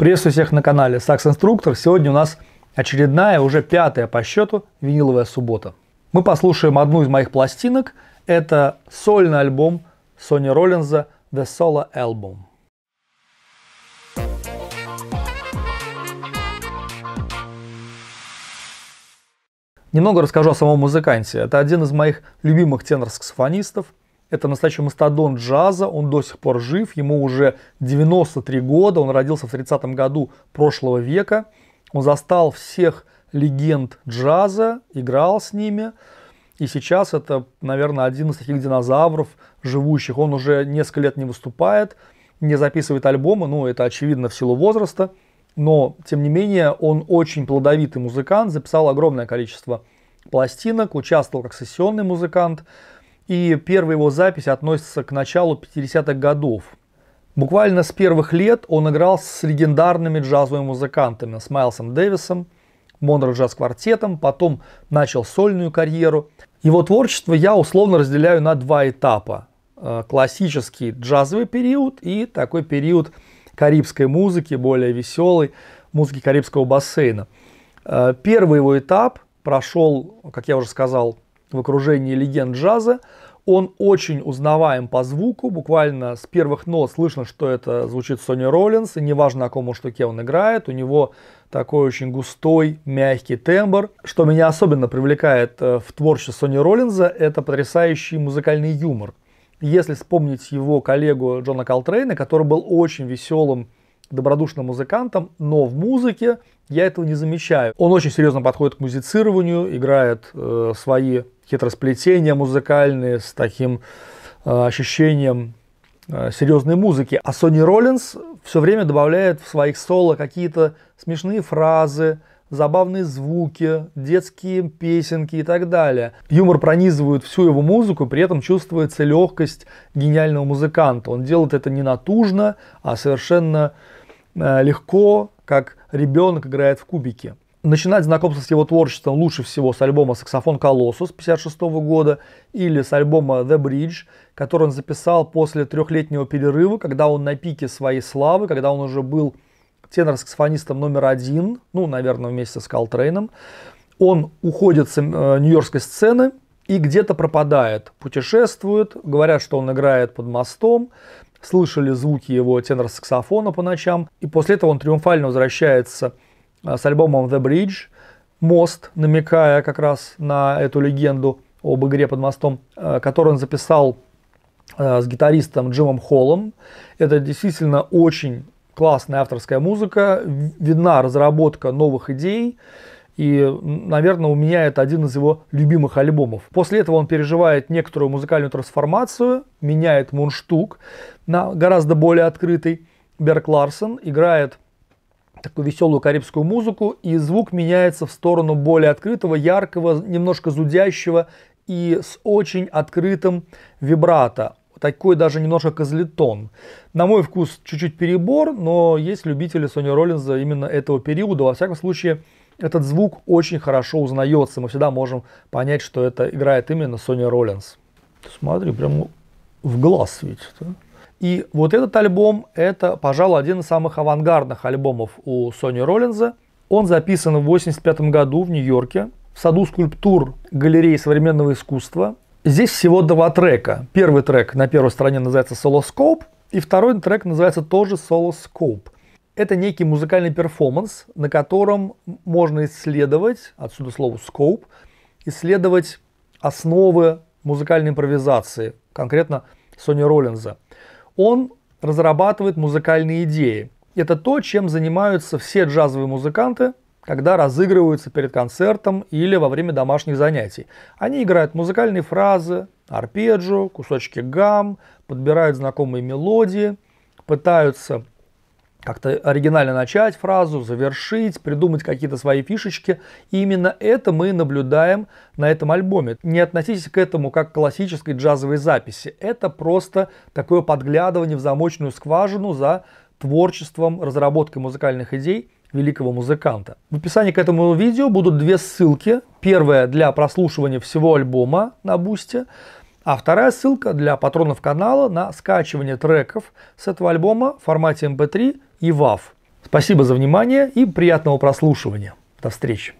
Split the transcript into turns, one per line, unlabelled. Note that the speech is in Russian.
Приветствую всех на канале Сакс-инструктор. Сегодня у нас очередная, уже пятая по счету, виниловая суббота. Мы послушаем одну из моих пластинок. Это сольный альбом Сони Роллинза «The Solo Album». Немного расскажу о самом музыканте. Это один из моих любимых тенор-саксофонистов – это настоящий мастодон джаза, он до сих пор жив, ему уже 93 года, он родился в 30-м году прошлого века. Он застал всех легенд джаза, играл с ними. И сейчас это, наверное, один из таких динозавров живущих. Он уже несколько лет не выступает, не записывает альбомы, ну это очевидно в силу возраста. Но, тем не менее, он очень плодовитый музыкант, записал огромное количество пластинок, участвовал как сессионный музыкант – и первая его запись относится к началу 50-х годов. Буквально с первых лет он играл с легендарными джазовыми музыкантами, с Майлсом Дэвисом, Монро Джаз Квартетом, потом начал сольную карьеру. Его творчество я условно разделяю на два этапа. Э, классический джазовый период и такой период карибской музыки, более веселой музыки карибского бассейна. Э, первый его этап прошел, как я уже сказал, в окружении легенд джаза. Он очень узнаваем по звуку, буквально с первых нот слышно, что это звучит Сони Роллинс, и неважно, на каком он штуке он играет, у него такой очень густой, мягкий тембр. Что меня особенно привлекает э, в творчестве Сони Роллинза, это потрясающий музыкальный юмор. Если вспомнить его коллегу Джона Колтрейна, который был очень веселым, добродушным музыкантом, но в музыке я этого не замечаю. Он очень серьезно подходит к музицированию, играет э, свои хитросплетения музыкальные с таким э, ощущением э, серьезной музыки. А Сони Роллинс все время добавляет в своих соло какие-то смешные фразы, забавные звуки, детские песенки и так далее. Юмор пронизывает всю его музыку, при этом чувствуется легкость гениального музыканта. Он делает это не натужно, а совершенно э, легко, как ребенок играет в кубики. Начинать знакомство с его творчеством лучше всего с альбома «Саксофон Колоссус» 1956 года или с альбома «The Bridge», который он записал после трехлетнего перерыва, когда он на пике своей славы, когда он уже был тенор-саксофонистом номер один, ну, наверное, вместе с Колтрейном. Он уходит с э, нью-йоркской сцены и где-то пропадает, путешествует, говорят, что он играет под мостом, слышали звуки его тенор-саксофона по ночам. И после этого он триумфально возвращается а, с альбомом The Bridge, «Мост», намекая как раз на эту легенду об игре под мостом, а, которую он записал а, с гитаристом Джимом Холлом. Это действительно очень классная авторская музыка, видна разработка новых идей. И, наверное, у меня это один из его любимых альбомов. После этого он переживает некоторую музыкальную трансформацию, меняет мунштук на гораздо более открытый. Берг Ларсон играет такую веселую карибскую музыку, и звук меняется в сторону более открытого, яркого, немножко зудящего и с очень открытым вибрато. Такой даже немножко козлетон. На мой вкус чуть-чуть перебор, но есть любители Сони Роллинза именно этого периода. Во всяком случае, этот звук очень хорошо узнается. Мы всегда можем понять, что это играет именно Соня Роллинс. Смотри, прям в глаз светит. А? И вот этот альбом, это, пожалуй, один из самых авангардных альбомов у Сони Роллинза. Он записан в 1985 году в Нью-Йорке в саду скульптур галереи современного искусства. Здесь всего два трека. Первый трек на первой стороне называется «Солоскоп», и второй трек называется тоже «Солоскоп». Это некий музыкальный перформанс, на котором можно исследовать, отсюда слово scope, исследовать основы музыкальной импровизации, конкретно Сони Роллинза. Он разрабатывает музыкальные идеи. Это то, чем занимаются все джазовые музыканты, когда разыгрываются перед концертом или во время домашних занятий. Они играют музыкальные фразы, арпеджио, кусочки гам, подбирают знакомые мелодии, пытаются как-то оригинально начать фразу, завершить, придумать какие-то свои фишечки. И именно это мы наблюдаем на этом альбоме. Не относитесь к этому как к классической джазовой записи. Это просто такое подглядывание в замочную скважину за творчеством, разработкой музыкальных идей великого музыканта. В описании к этому видео будут две ссылки. Первая для прослушивания всего альбома на Бусте, а вторая ссылка для патронов канала на скачивание треков с этого альбома в формате MP3 эм и WAV. Спасибо за внимание и приятного прослушивания. До встречи.